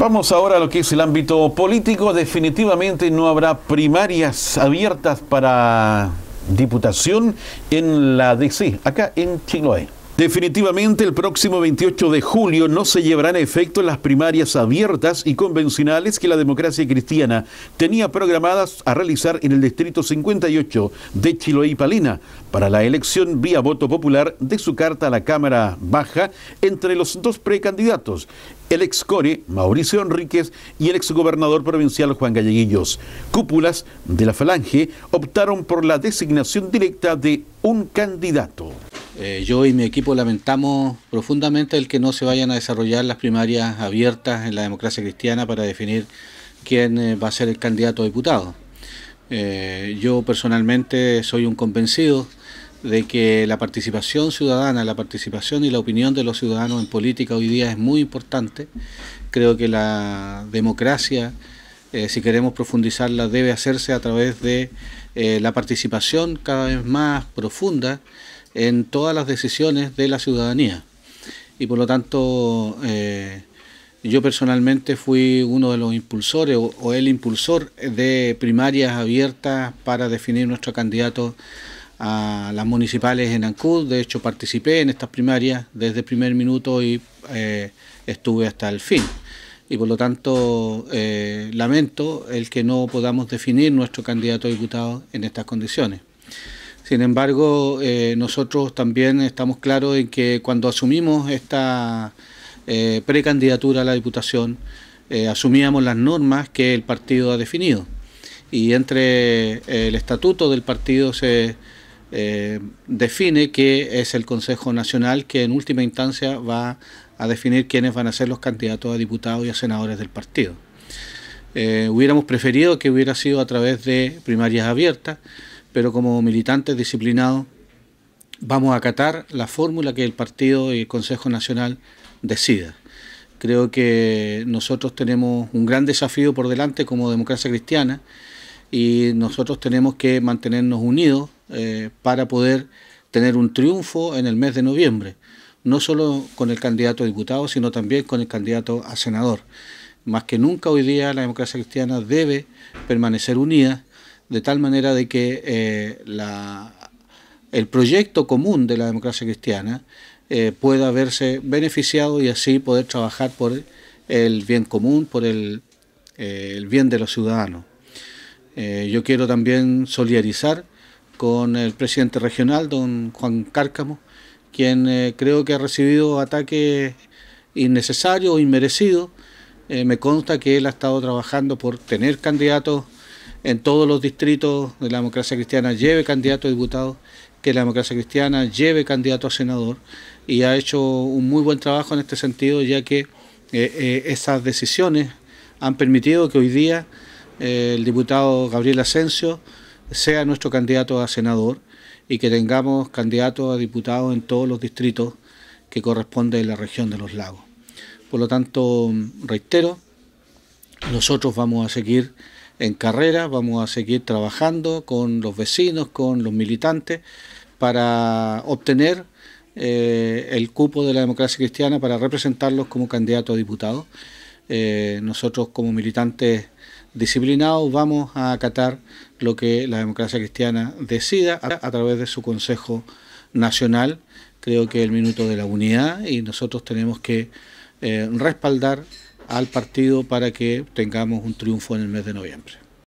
Vamos ahora a lo que es el ámbito político. Definitivamente no habrá primarias abiertas para diputación en la DC, acá en Chiloé. Definitivamente el próximo 28 de julio no se llevarán a efecto las primarias abiertas y convencionales que la democracia cristiana tenía programadas a realizar en el Distrito 58 de Chiloé Palina para la elección vía voto popular de su carta a la Cámara Baja entre los dos precandidatos, el ex core Mauricio Enríquez y el exgobernador provincial Juan Galleguillos. Cúpulas de la Falange optaron por la designación directa de un candidato. Eh, yo y mi equipo lamentamos profundamente el que no se vayan a desarrollar las primarias abiertas en la democracia cristiana para definir quién eh, va a ser el candidato a diputado. Eh, yo personalmente soy un convencido de que la participación ciudadana, la participación y la opinión de los ciudadanos en política hoy día es muy importante. Creo que la democracia, si queremos profundizarla, debe hacerse a través de la participación cada vez más profunda en todas las decisiones de la ciudadanía. Y por lo tanto, eh, yo personalmente fui uno de los impulsores o, el impulsor de primarias abiertas para definir nuestro candidato a las municipales en Ancud. De hecho, participé en estas primarias desde el primer minuto y eh, estuve hasta el fin. Y por lo tanto, eh, lamento el que no podamos definir nuestro candidato a diputado en estas condiciones. Sin embargo, eh, nosotros también estamos claros en que cuando asumimos esta eh, precandidatura a la Diputación, eh, asumíamos las normas que el partido ha definido. Y entre el estatuto del partido se define que es el Consejo Nacional que en última instancia va a definir quiénes van a ser los candidatos a diputados y a senadores del partido. hubiéramos preferido que hubiera sido a través de primarias abiertas, pero como militantes disciplinados vamos a acatar la fórmula que el partido y el Consejo Nacional decida. Creo que nosotros tenemos un gran desafío por delante como democracia cristiana y nosotros tenemos que mantenernos unidos eh, para poder tener un triunfo en el mes de noviembre, no solo con el candidato a diputado, sino también con el candidato a senador. Más que nunca hoy día la democracia cristiana debe permanecer unida de tal manera de que eh, la, el proyecto común de la democracia cristiana eh, pueda verse beneficiado y así poder trabajar por el bien común, por el, eh, el bien de los ciudadanos. yo quiero también solidarizar con el presidente regional, don Juan Cárcamo, quien creo que ha recibido ataques innecesarios o inmerecidos. me consta que él ha estado trabajando por tener candidatos en todos los distritos de la democracia cristiana lleve candidato a diputado, que la democracia cristiana lleve candidato a senador y ha hecho un muy buen trabajo en este sentido ya que estas eh, eh, esas decisiones han permitido que hoy día eh, el diputado Gabriel Asensio sea nuestro candidato a senador y que tengamos candidato a diputado en todos los distritos que corresponde a la región de los lagos. Por lo tanto, reitero, nosotros vamos a seguir en carrera, vamos a seguir trabajando con los vecinos, con los militantes, para obtener eh, el cupo de la democracia cristiana para representarlos como candidatos a diputados. Eh, nosotros como militantes disciplinados vamos a acatar lo que la democracia cristiana decida a, través de su Consejo Nacional. Creo que el minuto de la unidad y nosotros tenemos que eh, respaldar al partido para que tengamos un triunfo en el mes de noviembre.